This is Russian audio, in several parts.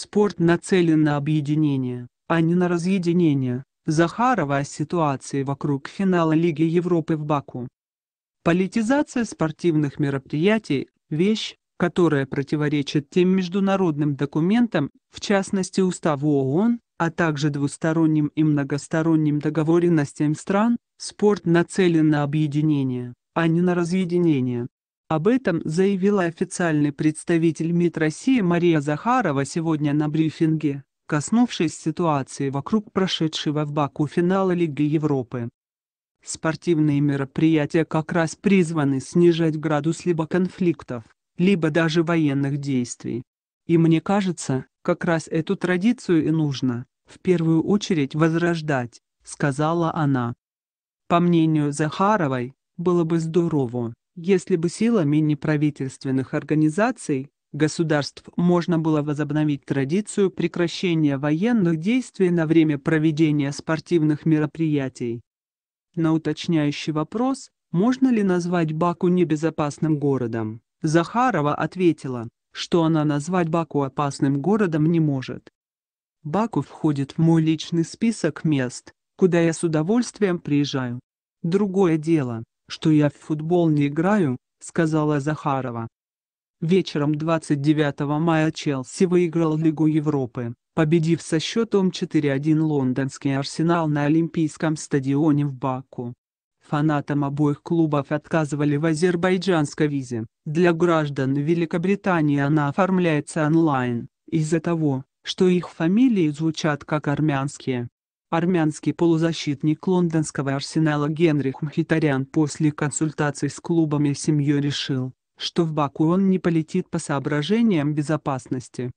Спорт нацелен на объединение, а не на разъединение. Захарова о ситуации вокруг финала Лиги Европы в Баку. Политизация спортивных мероприятий – вещь, которая противоречит тем международным документам, в частности Уставу ООН, а также двусторонним и многосторонним договоренностям стран, спорт нацелен на объединение, а не на разъединение. Об этом заявила официальный представитель МИД России Мария Захарова сегодня на брифинге, коснувшись ситуации вокруг прошедшего в Баку финала Лиги Европы. Спортивные мероприятия как раз призваны снижать градус либо конфликтов, либо даже военных действий. И мне кажется, как раз эту традицию и нужно, в первую очередь, возрождать, сказала она. По мнению Захаровой, было бы здорово, если бы силами неправительственных организаций, государств можно было возобновить традицию прекращения военных действий на время проведения спортивных мероприятий. На уточняющий вопрос, можно ли назвать Баку небезопасным городом, Захарова ответила, что она назвать Баку опасным городом не может. Баку входит в мой личный список мест, куда я с удовольствием приезжаю. Другое дело, что я в футбол не играю, сказала Захарова. Вечером 29 мая Челси выиграл Лигу Европы, победив со счетом 4-1 лондонский Арсенал на Олимпийском стадионе в Баку. Фанатам обоих клубов отказывали в азербайджанской визе. Для граждан Великобритании она оформляется онлайн, из-за того, что их фамилии звучат как армянские. Армянский полузащитник лондонского арсенала Генрих Мхитарян после консультаций с клубом и семьей решил, что в Баку он не полетит по соображениям безопасности.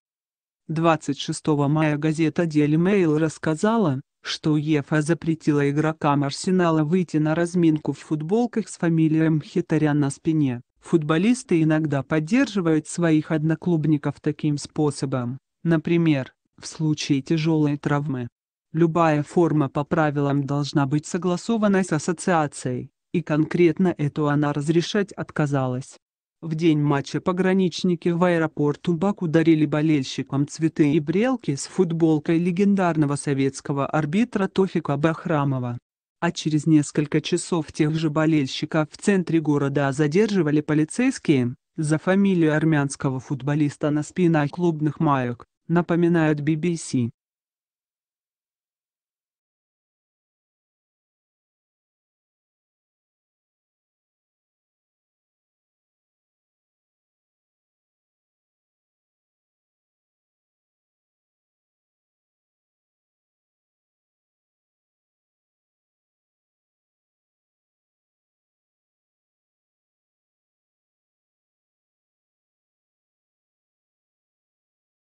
26 мая газета Daily Mail рассказала, что УЕФА запретила игрокам Арсенала выйти на разминку в футболках с фамилией Мхитарян на спине. Футболисты иногда поддерживают своих одноклубников таким способом, например, в случае тяжелой травмы. Любая форма по правилам должна быть согласована с ассоциацией, и конкретно эту она разрешать отказалась. В день матча пограничники в аэропорту Баку дарили болельщикам цветы и брелки с футболкой легендарного советского арбитра Тофика Бахрамова. А через несколько часов тех же болельщиков в центре города задерживали полицейские за фамилию армянского футболиста на спинах клубных маек, напоминают BBC.